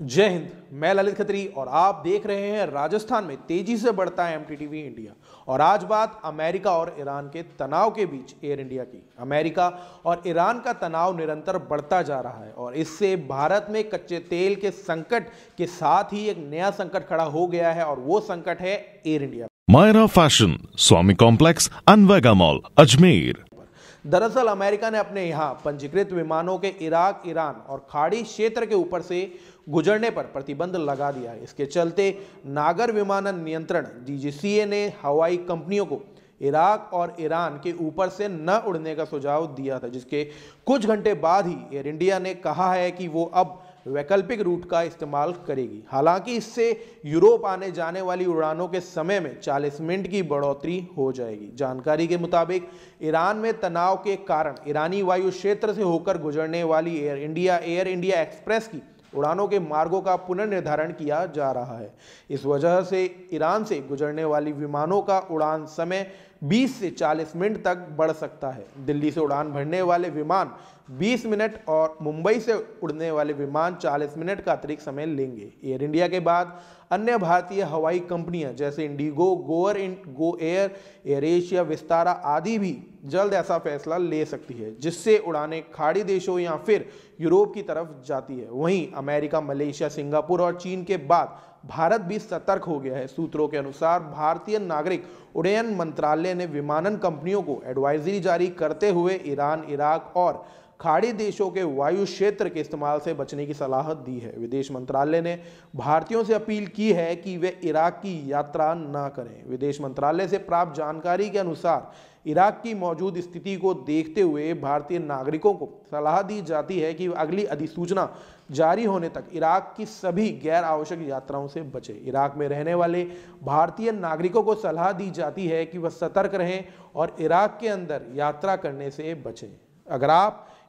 जय हिंद मैं ललित खत्री और आप देख रहे हैं राजस्थान में तेजी से बढ़ता है एमटीटीवी इंडिया और आज बात अमेरिका और ईरान के तनाव के बीच एयर इंडिया की अमेरिका और ईरान का तनाव निरंतर बढ़ता जा रहा है और इससे भारत में कच्चे तेल के संकट के साथ ही एक नया संकट खड़ा हो गया है और वो संकट है एयर इंडिया मायरा फैशन स्वामी कॉम्प्लेक्स अनवेगा मॉल अजमेर दरअसल अमेरिका ने अपने यहाँ पंजीकृत विमानों के इराक ईरान और खाड़ी क्षेत्र के ऊपर से गुजरने पर प्रतिबंध लगा दिया है इसके चलते नागर विमानन नियंत्रण डीजीसीए ने हवाई कंपनियों को इराक और ईरान के ऊपर से न उड़ने का सुझाव दिया था जिसके कुछ घंटे बाद ही एयर इंडिया ने कहा है कि वो अब वैकल्पिक रूट का इस्तेमाल करेगी हालांकि इससे यूरोप आने जाने वाली उड़ानों के समय में 40 मिनट की बढ़ोतरी हो जाएगी जानकारी के मुताबिक ईरान में तनाव के कारण ईरानी वायु क्षेत्र से होकर गुजरने वाली air India air India express की उड़ानों के मार्गों का पुनर्निर्धारण किया जा रहा है इस वजह से ईरान से गुजरने वाली विमानों का उड़ान समय 20 से 40 मिनट तक बढ़ सकता है दिल्ली से उड़ान भरने वाले विमान 20 मिनट और मुंबई से उड़ने वाले विमान 40 मिनट का अतिरिक्त समय लेंगे एयर इंडिया के बाद अन्य भारतीय हवाई कंपनियां जैसे IndiGo GoAir go air air Asia Vistara आदि भी जल्द ऐसा फैसला ले सकती है जिससे उड़ानें खाड़ी देशों या फिर यूरोप की तरफ जाती है वहीं अमेरिका मलेशिया सिंगापुर और चीन के बाद भारत भी सतर्क हो गया है सूत्रों के अनुसार भारतीय नागरिक उड्डयन मंत्रालय ने विमानन कंपनियों को एडवाइजरी जारी करते हुए ईरान इराक और खाड़ी देशों के वायु क्षेत्र के इस्तेमाल से बचने की सलाह दी है विदेश मंत्रालय ने भारतीयों से अपील की है कि वे इराक की यात्रा ना करें विदेश मंत्रालय से प्राप्त जानकारी के अनुसार इराक की मौजूद स्थिति को देखते हुए भारतीय नागरिकों को सलाह दी जाती है कि अगली अधिसूचना जारी होने तक इराक की सभी गैर आवश्यक यात्राओं से बचे इराक में रहने वाले भारतीय नागरिकों को सलाह दी जाती है कि वह सतर्क रहें और इराक के अंदर यात्रा करने से बचें अगर आप